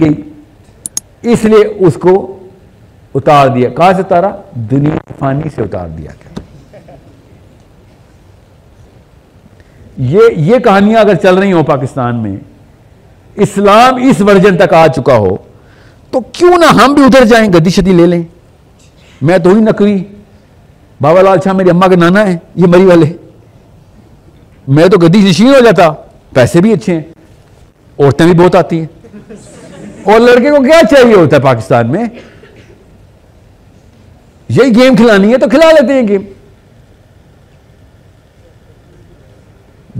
گئی اس لیے اس کو اتار دیا کہاں سے اتارا دنیا فانی سے اتار دیا گیا یہ کہانیاں اگر چل رہی ہوں پاکستان میں اسلام اس ورژن تک آ چکا ہو تو کیوں نہ ہم بھی ادھر جائیں گدی شدی لے لیں میں تو ہی نکری بابا لال شاہ میری اماں کا نانا ہے یہ مری والے میں تو گدی نشین ہو جاتا پیسے بھی اچھے ہیں عورتیں بھی بہت آتی ہیں اور لڑکے کو کیا چاہیے ہوتا ہے پاکستان میں یہی گیم کھلانی ہے تو کھلا لیتے ہیں game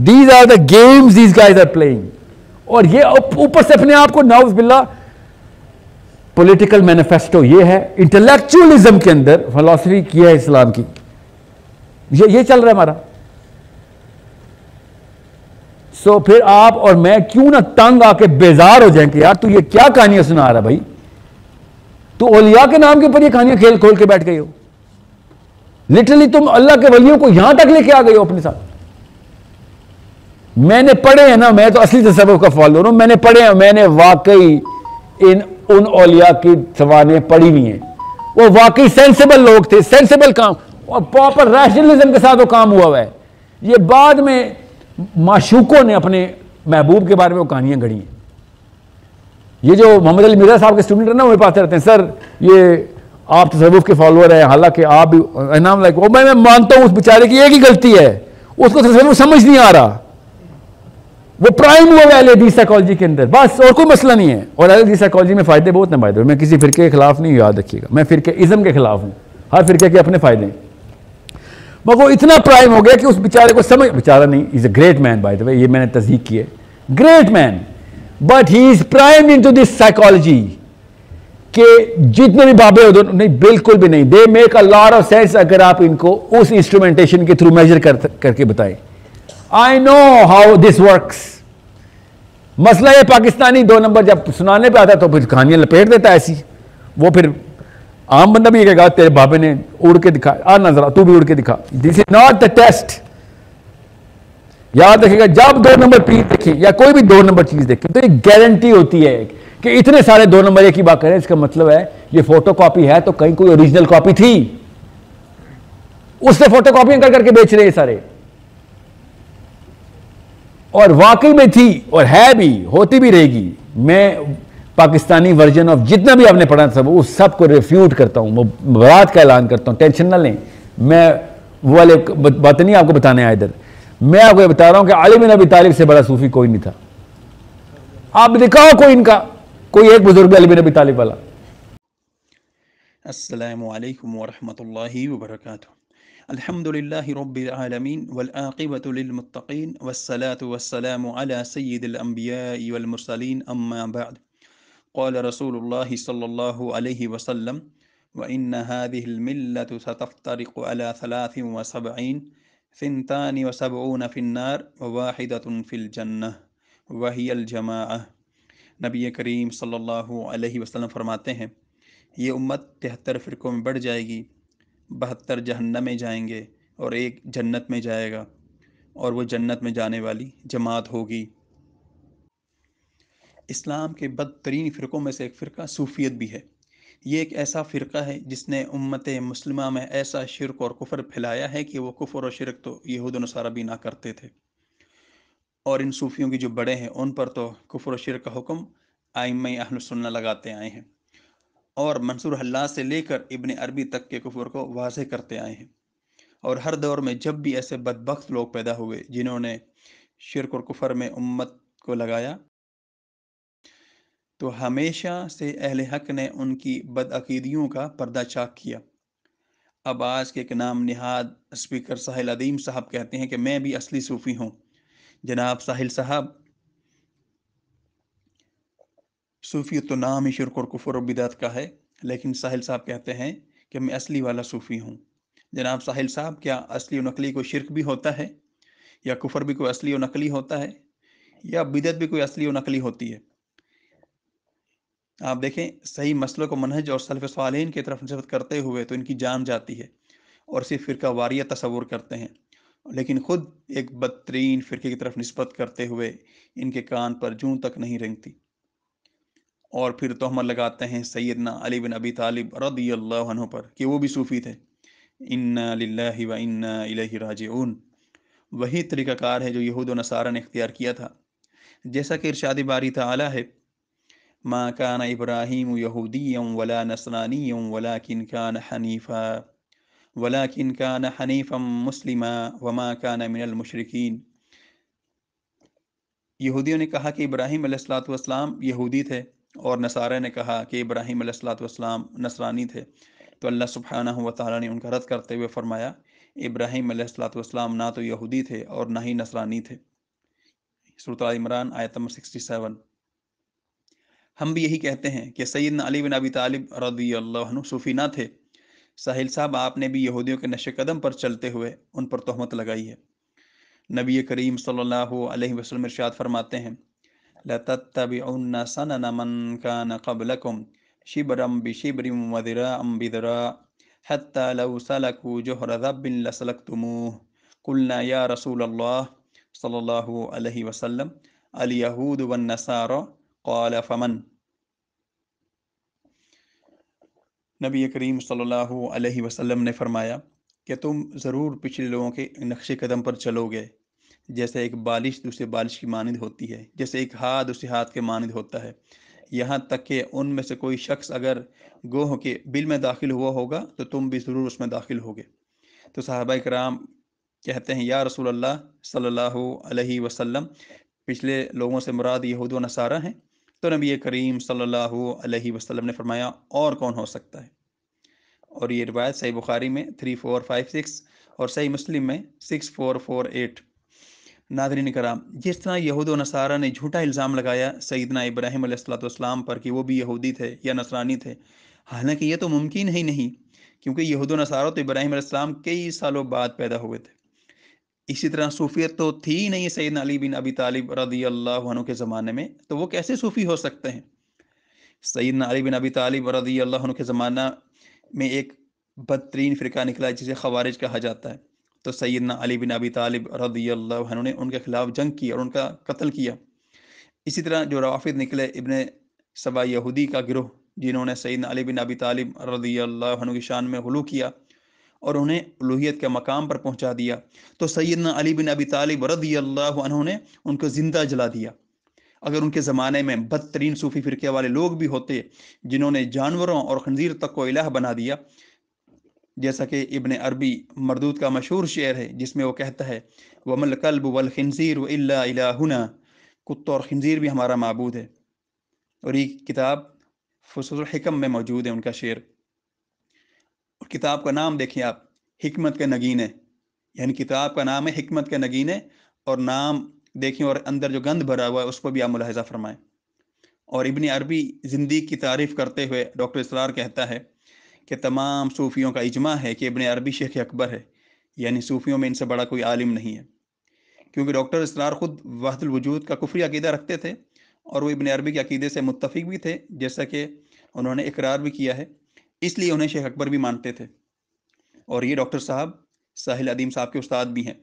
these are the these guys are playing اور یہ اوپر سے اپنے آپ کو ناؤز باللہ پولیٹیکل مینیفیسٹو یہ ہے انٹلیکچولیزم کے اندر فلاسفی کیا ہے اسلام کی یہ چل رہا ہے ہمارا سو پھر آپ اور میں کیوں نہ تنگ آ کے بیزار ہو جائیں کہ یار تو یہ کیا کہانیاں سنا رہا بھائی تو اولیاء کے نام کے اوپر یہ کہانیاں کھیل کھول کے بیٹھ گئی ہو لٹرلی تم اللہ کے ولیوں کو یہاں تک لے کے آ گئے ہو اپنے ساتھ میں نے پڑھے ہیں نا میں تو اصلی تصور کا فالو ہوں میں نے پڑھے ہیں میں نے واقعی ان ان اولیاء کی سوانیں پڑھی نہیں ہیں وہ واقعی سینسیبل لوگ تھے سینسیبل کام اور پراپر ریشنلزم کے ساتھ وہ کام ہوا ہوا ہے یہ بعد میں معشوقوں نے اپنے محبوب کے بارے میں وہ کہانیاں گھڑی ہیں یہ جو محمد علی مرزا صاحب کے اسٹوڈنٹ ہیں نا وہی پاس رہتے ہیں سر یہ آپ تصوف کے فالوور ہیں حالانکہ آپ بھی انعام لائک میں مانتا ہوں اس بیچارے کی ایک ہی غلطی ہے اس کو سمجھ نہیں آ رہا وہ پرائم ہے ڈی سائیکالوجی کے اندر بس اور کوئی مسئلہ نہیں ہے اور ایل ڈی میں فائدے بہت ہیں فائدے میں کسی فرقے کے خلاف نہیں یاد رکھیے گا میں فرقے ازم کے خلاف ہوں ہر فرقے کے اپنے فائدے ہیں مگر وہ اتنا پرائم ہو گیا کہ اس بیچارے کو سمجھ بیچارہ نہیں گریٹ مین بھائی یہ میں نے تصدیق کی ہے گریٹ مین بٹ ہی کہ جتنے بھی بابے ہو نہیں بالکل بھی نہیں دے میک اے لار سینس اگر آپ ان کو اس انسٹرومینٹیشن کے تھرو میجر کر کے بتائیں آئی نو ہاؤ دس ورکس مسئلہ یہ پاکستانی دو نمبر جب سنانے پہ آتا ہے تو پھر کہانیاں لپیٹ دیتا ہے ایسی وہ پھر عام بندہ بھی یہ تیرے بابے نے نا ذرا دکھا دس ٹیسٹ یاد رکھے گا جب دو نمبر دیکھیں یا کوئی بھی دو نمبر چیز دیکھیں تو یہ گارنٹی ہوتی ہے کہ اتنے سارے دو نمبر ایک ہی بات کریں اس کا مطلب ہے یہ فوٹو کاپی ہے تو کہیں کوئی اوریجنل کاپی تھی اس سے فوٹو کاپیاں کر کر کے بیچ رہے ہیں سارے اور واقعی میں تھی اور ہے بھی ہوتی بھی رہے گی میں پاکستانی ورژن آف جتنا بھی آپ نے پڑھا تھا وہ سب کو ریفیوٹ کرتا ہوں وہ برات کا اعلان کرتا ہوں ٹینشن نہ لیں میں وہ والے باتیں نہیں آپ کو بتانے آئے ادھر میں آپ کو یہ بتا رہا ہوں کہ علی بن ابی طالب سے بڑا صوفی کوئی نہیں تھا آپ دکھاؤ کوئی ان کا کوئی ایک بزرگ علی بن ابی طالب والا السلام علیکم ورحمۃ اللہ وبرکاتہ الحمد لله رب العالمين والآقبة للمتقين والصلاة والسلام على سيد الأنبياء والمرسلين أما بعد قال رسول الله صلی اللہ علیہ وسلم ثنتان وسبعون في النار وواحدة في الجنة وهي الجماعة نبی کریم صلی اللہ علیہ وسلم فرماتے ہیں یہ امت تہتر فرقوں میں بڑھ جائے گی بہتر جہنم میں جائیں گے اور ایک جنت میں جائے گا اور وہ جنت میں جانے والی جماعت ہوگی اسلام کے بدترین فرقوں میں سے ایک فرقہ صوفیت بھی ہے یہ ایک ایسا فرقہ ہے جس نے امت مسلمہ میں ایسا شرک اور کفر پھیلایا ہے کہ وہ کفر اور شرک تو یہود و نصارہ بھی نہ کرتے تھے اور ان صوفیوں کی جو بڑے ہیں ان پر تو کفر و شرک کا حکم آئمہ اہل سننا لگاتے آئے ہیں اور منصور اللہ سے لے کر ابن عربی تک کے کفر کو واضح کرتے آئے ہیں اور ہر دور میں جب بھی ایسے بدبخت لوگ پیدا ہوئے جنہوں نے شرک اور کفر میں امت کو لگایا تو ہمیشہ سے اہل حق نے ان کی بدعقیدیوں کا پردہ چاک کیا اب آج کے ایک نام نہاد اسپیکر ساحل عدیم صاحب کہتے ہیں کہ میں بھی اصلی صوفی ہوں جناب ساحل صاحب صوفی تو نام ہی شرک اور کفر و بدعت کا ہے لیکن ساحل صاحب کہتے ہیں کہ میں اصلی والا صوفی ہوں جناب ساحل صاحب کیا اصلی و نقلی کو شرک بھی ہوتا ہے یا کفر بھی کوئی اصلی و نقلی ہوتا ہے یا بدعت بھی کوئی اصلی و نقلی ہوتی ہے آپ دیکھیں صحیح مسئلوں کو منہج اور سلف صالحین کی طرف نسبت کرتے ہوئے تو ان کی جان جاتی ہے اور صرف فرقہ واریہ تصور کرتے ہیں لیکن خود ایک بدترین فرقے کی طرف نسبت کرتے ہوئے ان کے کان پر جوں تک نہیں رنگتی اور پھر تہمت لگاتے ہیں سیدنا علی بن ابی طالب رضی اللہ عنہ پر کہ وہ بھی صوفی تھے انَََ الہ راجعون وہی طریقہ کار ہے جو یہود و نصارہ نے اختیار کیا تھا جیسا کہ ارشاد باری تعالی ہے ما كان ابراهيم يهوديا ولا نصرانيا ولكن ولكن كان كان حنيفا حنيفا مسلما وما كان من المشركين یہودیوں نے کہا کہ ابراہیم علیہ السلاۃ والسلام یہودی تھے اور نصارہ نے کہا کہ ابراہیم علیہ السلاۃ والسلام نصرانی تھے تو اللہ سبحانہ و تعالیٰ نے ان کا رد کرتے ہوئے فرمایا ابراہیم علیہ السلاۃ والسلام نہ تو یہودی تھے اور نہ ہی نصرانی تھے صرف عمران آیتم سکسٹی سیون ہم بھی یہی کہتے ہیں کہ سیدنا علی بن ابی طالب رضی اللہ عنہ صوفی نہ تھے ساحل صاحب آپ نے بھی یہودیوں کے نشے قدم پر چلتے ہوئے ان پر تہمت لگائی ہے نبی کریم صلی اللہ علیہ وسلم ارشاد فرماتے ہیں لَتَتَّبِعُنَّ سَنَنَ مَنْ كَانَ قَبْلَكُمْ شِبْرًا بِشِبْرٍ وَذِرَاءً بِذِرَاءً حَتَّى لَوْ سَلَكُوا جُهْرَ ذَبٍ لَسَلَكْتُمُوهُ قُلْنَا يَا رَسُولَ اللَّهِ صلی اللہ علیہ وسلم الْيَهُودُ وَالنَّسَارَ قال فمن نبی کریم صلی اللہ علیہ وسلم نے فرمایا کہ تم ضرور پچھلے لوگوں کے نقش قدم پر چلو گے جیسے ایک بالش دوسرے بالش کی مانند ہوتی ہے جیسے ایک ہاتھ دوسرے ہاتھ کے مانند ہوتا ہے یہاں تک کہ ان میں سے کوئی شخص اگر گوہ کے بل میں داخل ہوا ہوگا تو تم بھی ضرور اس میں داخل ہوگے تو صحابہ اکرام کہتے ہیں یا رسول اللہ صلی اللہ علیہ وسلم پچھلے لوگوں سے مراد یہود و نصارہ ہیں تو نبی کریم صلی اللہ علیہ وسلم نے فرمایا اور کون ہو سکتا ہے اور یہ روایت صحیح بخاری میں اور صحیح مسلم میں ناظرین کرام جس طرح یہود و نصارہ نے جھوٹا الزام لگایا سیدنا ابراہیم علیہ پر کہ وہ بھی یہودی تھے یا نصرانی تھے حالانکہ یہ تو ممکن ہی نہیں کیونکہ یہود و نصارہ تو ابراہیم علیہ السلام کئی سالوں بعد پیدا ہوئے تھے اسی طرح صوفیت تو تھی ہی نہیں سیدنا علی بن ابی طالب رضی اللہ عنہ کے زمانے میں تو وہ کیسے صوفی ہو سکتے ہیں سیدنا علی بن ابی طالب رضی اللہ عنہ کے زمانہ میں ایک بدترین فرقہ نکلا جسے خوارج کہا جاتا ہے تو سیدنا علی بن ابی طالب رضی اللہ عنہ نے ان کے خلاف جنگ کی اور ان کا قتل کیا اسی طرح جو روافد نکلے ابن سبا یہودی کا گروہ جنہوں نے سیدنا علی بن ابی طالب رضی اللہ عنہ کی شان میں غلو کیا اور انہیں الوحیت کے مقام پر پہنچا دیا تو سیدنا علی بن ابی طالب رضی اللہ عنہ نے ان کو زندہ جلا دیا اگر ان کے زمانے میں بدترین صوفی فرقے والے لوگ بھی ہوتے جنہوں نے جانوروں اور خنزیر تک کو الہ بنا دیا جیسا کہ ابن عربی مردود کا مشہور شعر ہے جس میں وہ کہتا ہے ومل قلب و خنزیر و الا اللہ کتا اور خنزیر بھی ہمارا معبود ہے اور یہ کتاب فصل الحکم میں موجود ہے ان کا شعر اور کتاب کا نام دیکھیں آپ حکمت کے نگینے یعنی کتاب کا نام ہے حکمت کے نگینے اور نام دیکھیں اور اندر جو گند بھرا ہوا ہے اس کو بھی آپ ملاحظہ فرمائیں اور ابن عربی زندگی کی تعریف کرتے ہوئے ڈاکٹر اسرار کہتا ہے کہ تمام صوفیوں کا اجماع ہے کہ ابن عربی شیخ اکبر ہے یعنی صوفیوں میں ان سے بڑا کوئی عالم نہیں ہے کیونکہ ڈاکٹر اسرار خود وحد الوجود کا کفری عقیدہ رکھتے تھے اور وہ ابن عربی کے عقیدے سے متفق بھی تھے جیسا کہ انہوں نے اقرار بھی کیا ہے اس لیے انہیں شیخ اکبر بھی مانتے تھے اور یہ ڈاکٹر صاحب ساحل عدیم صاحب کے استاد بھی ہیں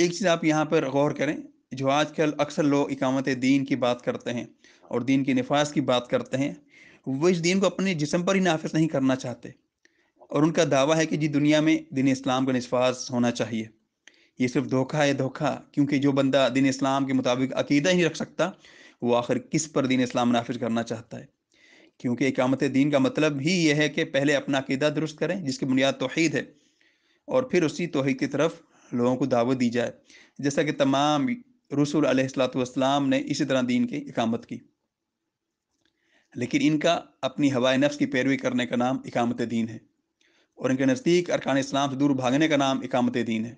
ایک چیز آپ یہاں پر غور کریں جو آج کل اکثر لوگ اقامت دین کی بات کرتے ہیں اور دین کے نفاذ کی بات کرتے ہیں وہ اس دین کو اپنے جسم پر ہی نافذ نہیں کرنا چاہتے اور ان کا دعویٰ ہے کہ جی دنیا میں دین اسلام کا نفاذ ہونا چاہیے یہ صرف دھوکہ ہے دھوکہ کیونکہ جو بندہ دین اسلام کے مطابق عقیدہ ہی رکھ سکتا وہ آخر کس پر دین اسلام نافذ کرنا چاہتا ہے کیونکہ اقامت دین کا مطلب ہی یہ ہے کہ پہلے اپنا عقیدہ درست کریں جس کی بنیاد توحید ہے اور پھر اسی توحید کی طرف لوگوں کو دعوت دی جائے جیسا کہ تمام رسول علیہ السلاۃ والسلام نے اسی طرح دین کی اقامت کی لیکن ان کا اپنی ہوائے نفس کی پیروی کرنے کا نام اقامت دین ہے اور ان کے نزدیک ارکان اسلام سے دور بھاگنے کا نام اقامت دین ہے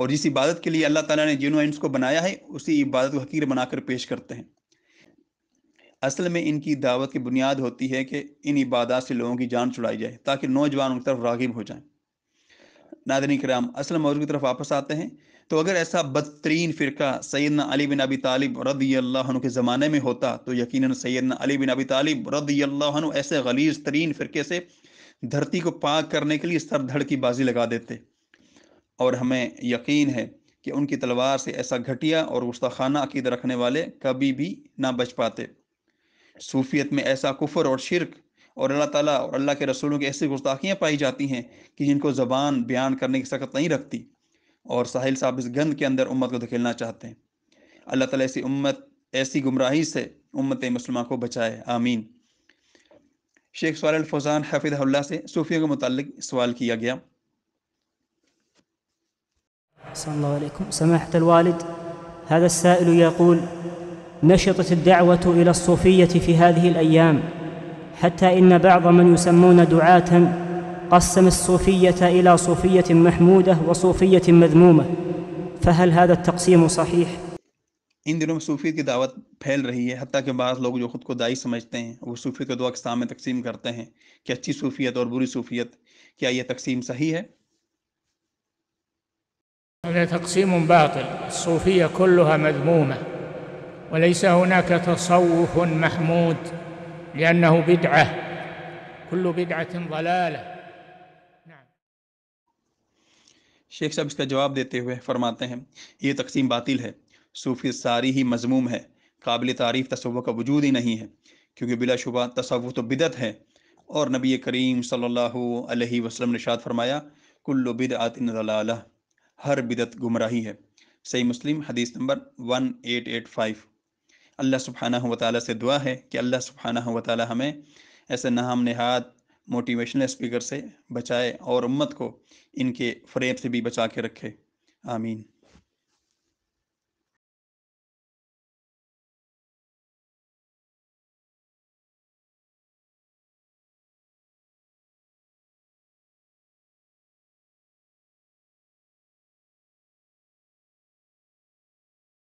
اور جس عبادت کے لیے اللہ تعالیٰ نے جنوں کو بنایا ہے اسی عبادت کو حقیر بنا کر پیش کرتے ہیں اصل میں ان کی دعوت کی بنیاد ہوتی ہے کہ ان عبادات سے لوگوں کی جان چھڑائی جائے تاکہ نوجوان ان کی طرف راغب ہو جائیں ناظرین کرام اصل موضوع کی طرف واپس آتے ہیں تو اگر ایسا بدترین فرقہ سیدنا علی بن ابی طالب رضی اللہ عنہ کے زمانے میں ہوتا تو یقیناً سیدنا علی بن ابی طالب رضی اللہ عنہ ایسے غلیظ ترین فرقے سے دھرتی کو پاک کرنے کے لیے سر دھڑ کی بازی لگا دیتے اور ہمیں یقین ہے کہ ان کی تلوار سے ایسا گھٹیا اور گستاخانہ عقید رکھنے والے کبھی بھی نہ بچ پاتے صوفیت میں ایسا کفر اور شرک اور اللہ تعالیٰ اور اللہ کے رسولوں کی ایسی گستاخیاں پائی جاتی ہیں کہ جن کو زبان بیان کرنے کی سخت نہیں رکھتی اور ساحل صاحب اس گند کے اندر امت کو دھکیلنا چاہتے ہیں اللہ تعالیٰ ایسی امت ایسی گمراہی سے امت مسلمہ کو بچائے آمین شیخ سوال الفوزان حفظ اللہ سے صوفیوں کے متعلق سوال کیا گیا الوالد هذا السائل يقول نشطت الدعوه الى الصوفيه في هذه الايام حتى ان بعض من يسمون دعاه قسم الصوفيه الى صوفيه محموده وصوفيه مذمومه فهل هذا التقسيم صحيح ان دنوں صوفیت کی دعوت پھیل رہی ہے حتیٰ کہ بعض لوگ جو خود کو دائی سمجھتے ہیں وہ صوفی کو دو اقسام میں تقسیم کرتے ہیں کہ اچھی صوفیت اور بری صوفیت کیا یہ تقسیم صحیح ہے تقسیم باطل صوفیہ کلها مذمومه وليس هناك تصوف محمود لأنه بدعة بدعة كل ضلالة شیخ صاحب اس کا جواب دیتے ہوئے فرماتے ہیں یہ تقسیم باطل ہے صوفی ساری ہی مضموم ہے قابل تعریف تصوف کا وجود ہی نہیں ہے کیونکہ بلا شبہ تصوف تو بدعت ہے اور نبی کریم صلی اللہ علیہ وسلم نے شاد فرمایا کل بدعت ضلالہ ہر بدت گمراہی ہے صحیح مسلم حدیث نمبر 1885 اللہ سبحانہ و تعالیٰ سے دعا ہے کہ اللہ سبحانہ و تعالیٰ ہمیں ایسے نام نہاد موٹیویشنل اسپیکر سے بچائے اور امت کو ان کے فریب سے بھی بچا کے رکھے آمین